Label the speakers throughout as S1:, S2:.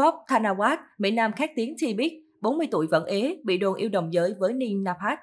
S1: Pop Thanawat, Mỹ Nam khác tiếng thì biết, 40 tuổi vẫn ế, bị đồn yêu đồng giới với Nin Naphat.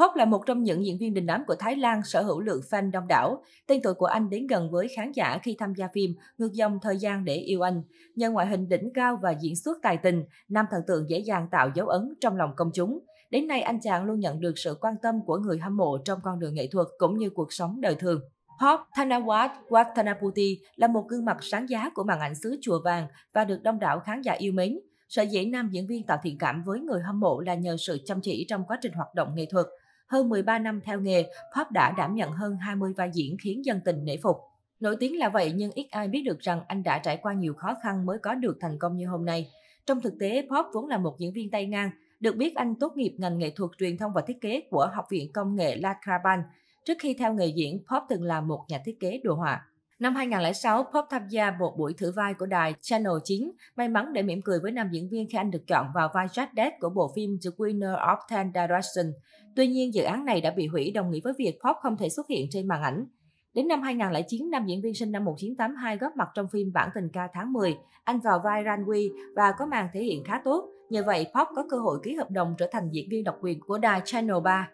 S1: Pop là một trong những diễn viên đình đám của Thái Lan sở hữu lượng fan đông đảo. Tên tuổi của anh đến gần với khán giả khi tham gia phim Ngược dòng thời gian để yêu anh. Nhờ ngoại hình đỉnh cao và diễn xuất tài tình, nam thần tượng dễ dàng tạo dấu ấn trong lòng công chúng. Đến nay anh chàng luôn nhận được sự quan tâm của người hâm mộ trong con đường nghệ thuật cũng như cuộc sống đời thường. Hot Thanawat Watanaputi là một gương mặt sáng giá của màn ảnh xứ Chùa Vàng và được đông đảo khán giả yêu mến. Sở dĩ nam diễn viên tạo thiện cảm với người hâm mộ là nhờ sự chăm chỉ trong quá trình hoạt động nghệ thuật. Hơn 13 năm theo nghề, Pop đã đảm nhận hơn 20 vai diễn khiến dân tình nể phục. Nổi tiếng là vậy nhưng ít ai biết được rằng anh đã trải qua nhiều khó khăn mới có được thành công như hôm nay. Trong thực tế, Pop vốn là một diễn viên tay ngang. Được biết anh tốt nghiệp ngành nghệ thuật truyền thông và thiết kế của Học viện Công nghệ La Craban, trước khi theo nghề diễn, Pop từng là một nhà thiết kế đồ họa. Năm 2006, Pop tham gia một buổi thử vai của đài Channel 9, may mắn để mỉm cười với nam diễn viên khi anh được chọn vào vai Jack Dead của bộ phim The Winner of Ten Direction. Tuy nhiên, dự án này đã bị hủy đồng nghĩa với việc Pop không thể xuất hiện trên màn ảnh. Đến năm 2009, nam diễn viên sinh năm 1982 góp mặt trong phim Bản tình ca tháng 10. Anh vào vai Ranwi và có màn thể hiện khá tốt. Nhờ vậy, Pop có cơ hội ký hợp đồng trở thành diễn viên độc quyền của đài Channel 3.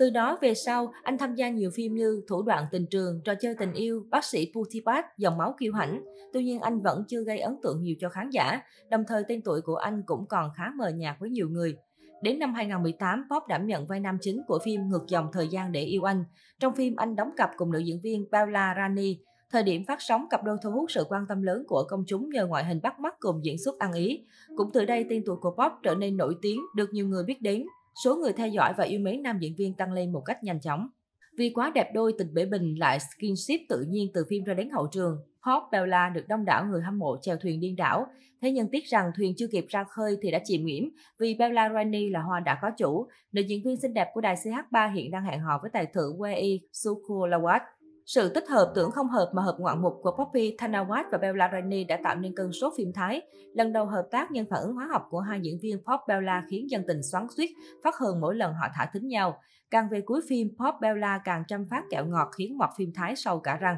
S1: Từ đó về sau, anh tham gia nhiều phim như Thủ đoạn tình trường, Trò chơi tình yêu, Bác sĩ Putipat, Dòng máu kiêu hãnh. Tuy nhiên anh vẫn chưa gây ấn tượng nhiều cho khán giả, đồng thời tên tuổi của anh cũng còn khá mờ nhạt với nhiều người. Đến năm 2018, Pop đảm nhận vai nam chính của phim Ngược dòng thời gian để yêu anh. Trong phim, anh đóng cặp cùng nữ diễn viên Paula Rani. Thời điểm phát sóng, cặp đôi thu hút sự quan tâm lớn của công chúng nhờ ngoại hình bắt mắt cùng diễn xuất ăn ý. Cũng từ đây, tên tuổi của Pop trở nên nổi tiếng, được nhiều người biết đến. Số người theo dõi và yêu mến nam diễn viên tăng lên một cách nhanh chóng. Vì quá đẹp đôi tình bể bình lại skinship tự nhiên từ phim ra đến hậu trường, hot Bella được đông đảo người hâm mộ chèo thuyền điên đảo. Thế nhưng tiếc rằng thuyền chưa kịp ra khơi thì đã chìm nghiễm vì Bella Rani là hoa đã có chủ. Nữ diễn viên xinh đẹp của đài CH3 hiện đang hẹn hò với tài tử Wei Sukulawat. Sự tích hợp tưởng không hợp mà hợp ngoạn mục của Poppy Thanawat và Bella Rani đã tạo nên cơn sốt phim Thái. Lần đầu hợp tác nhân phản ứng hóa học của hai diễn viên Pop Bella khiến dân tình xoắn xuýt, phát hơn mỗi lần họ thả thính nhau. Càng về cuối phim, Pop Bella càng chăm phát kẹo ngọt khiến mọt phim Thái sâu cả răng.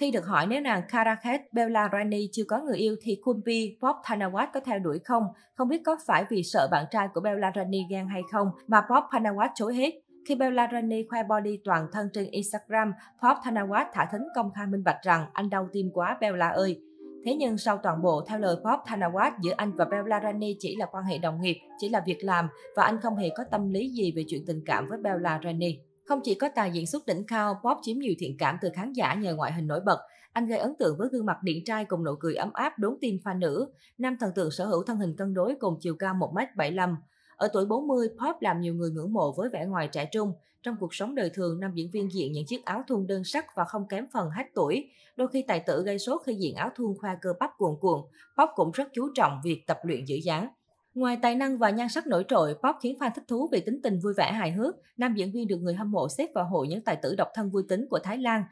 S1: Khi được hỏi nếu nàng Karakhet Bella Rani chưa có người yêu thì Kumbi Pop Thanawat có theo đuổi không, không biết có phải vì sợ bạn trai của Bella Rani ghen hay không mà Pop Thanawat chối hết. Khi Bella Rani khoe body toàn thân trên Instagram, Pop Thanawat thả thính công khai minh bạch rằng anh đau tim quá Bella ơi. Thế nhưng sau toàn bộ, theo lời Pop Thanawat, giữa anh và Bella Rani chỉ là quan hệ đồng nghiệp, chỉ là việc làm và anh không hề có tâm lý gì về chuyện tình cảm với Bella Rani. Không chỉ có tài diễn xuất đỉnh cao, Pop chiếm nhiều thiện cảm từ khán giả nhờ ngoại hình nổi bật. Anh gây ấn tượng với gương mặt điển trai cùng nụ cười ấm áp đốn tim pha nữ. Nam thần tượng sở hữu thân hình cân đối cùng chiều cao 1m75. Ở tuổi 40, Pop làm nhiều người ngưỡng mộ với vẻ ngoài trẻ trung. Trong cuộc sống đời thường, nam diễn viên diện những chiếc áo thun đơn sắc và không kém phần hát tuổi. Đôi khi tài tử gây sốt khi diện áo thun khoa cơ bắp cuồn cuộn. Pop cũng rất chú trọng việc tập luyện giữ dáng. Ngoài tài năng và nhan sắc nổi trội, Pop khiến fan thích thú vì tính tình vui vẻ hài hước. Nam diễn viên được người hâm mộ xếp vào hội những tài tử độc thân vui tính của Thái Lan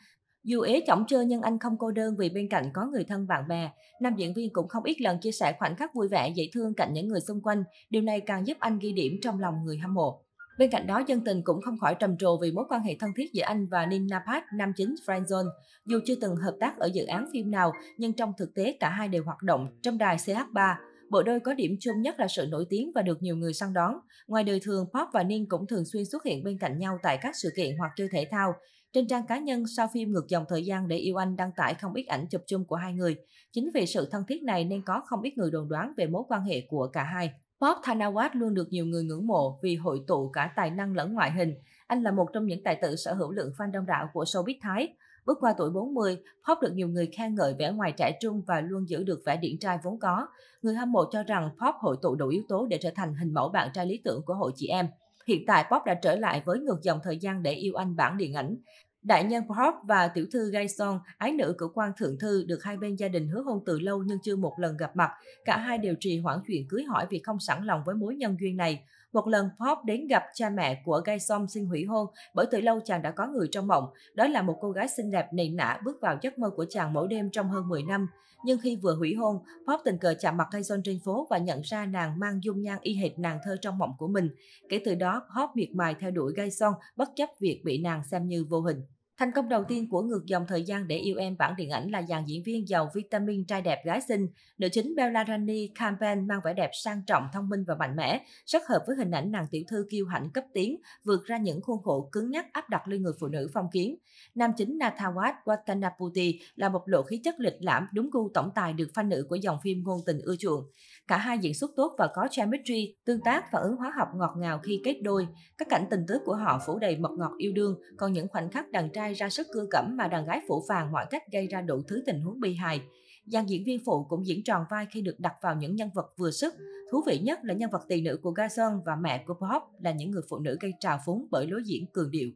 S1: dù ế chỏng trơ nhưng anh không cô đơn vì bên cạnh có người thân bạn bè. Nam diễn viên cũng không ít lần chia sẻ khoảnh khắc vui vẻ dễ thương cạnh những người xung quanh. Điều này càng giúp anh ghi điểm trong lòng người hâm mộ. Bên cạnh đó, dân tình cũng không khỏi trầm trồ vì mối quan hệ thân thiết giữa anh và Nina Park, nam chính Franzone. Dù chưa từng hợp tác ở dự án phim nào, nhưng trong thực tế cả hai đều hoạt động trong đài CH3. Bộ đôi có điểm chung nhất là sự nổi tiếng và được nhiều người săn đón. Ngoài đời thường, Pop và Ninh cũng thường xuyên xuất hiện bên cạnh nhau tại các sự kiện hoặc chơi thể thao. Trên trang cá nhân, sau phim Ngược dòng thời gian để yêu anh đăng tải không ít ảnh chụp chung của hai người. Chính vì sự thân thiết này nên có không ít người đồn đoán về mối quan hệ của cả hai. Bob Thanawat luôn được nhiều người ngưỡng mộ vì hội tụ cả tài năng lẫn ngoại hình. Anh là một trong những tài tử sở hữu lượng fan đông đảo của showbiz Thái. Bước qua tuổi 40, Pop được nhiều người khen ngợi vẻ ngoài trẻ trung và luôn giữ được vẻ điển trai vốn có. Người hâm mộ cho rằng Pop hội tụ đủ yếu tố để trở thành hình mẫu bạn trai lý tưởng của hội chị em. Hiện tại Pop đã trở lại với ngược dòng thời gian để yêu anh bản điện ảnh. Đại nhân Pop và tiểu thư Gaison, ái nữ cử quan thượng thư được hai bên gia đình hứa hôn từ lâu nhưng chưa một lần gặp mặt. Cả hai đều trì hoãn chuyện cưới hỏi vì không sẵn lòng với mối nhân duyên này. Một lần Pop đến gặp cha mẹ của Gai Song xin hủy hôn bởi từ lâu chàng đã có người trong mộng. Đó là một cô gái xinh đẹp nị nã bước vào giấc mơ của chàng mỗi đêm trong hơn 10 năm. Nhưng khi vừa hủy hôn, Pop tình cờ chạm mặt Gai Song trên phố và nhận ra nàng mang dung nhan y hệt nàng thơ trong mộng của mình. Kể từ đó, Pop miệt mài theo đuổi Gai Song bất chấp việc bị nàng xem như vô hình. Thành công đầu tiên của ngược dòng thời gian để yêu em bản điện ảnh là dàn diễn viên giàu vitamin trai đẹp gái xinh. Nữ chính Bella Rani Campbell mang vẻ đẹp sang trọng, thông minh và mạnh mẽ, rất hợp với hình ảnh nàng tiểu thư kiêu hãnh cấp tiến, vượt ra những khuôn khổ cứng nhắc áp đặt lên người phụ nữ phong kiến. Nam chính Nathawat Watanaputi là một lộ khí chất lịch lãm, đúng gu tổng tài được fan nữ của dòng phim ngôn tình ưa chuộng. Cả hai diễn xuất tốt và có chemistry, tương tác và ứng hóa học ngọt ngào khi kết đôi. Các cảnh tình tứ của họ phủ đầy mật ngọt yêu đương, còn những khoảnh khắc đàn trai tay ra sức cưa cẩm mà đàn gái phủ vàng mọi cách gây ra đủ thứ tình huống bi hài. Dàn diễn viên phụ cũng diễn tròn vai khi được đặt vào những nhân vật vừa sức. Thú vị nhất là nhân vật tỷ nữ của Ga Sơn và mẹ của Pop là những người phụ nữ gây trào phúng bởi lối diễn cường điệu.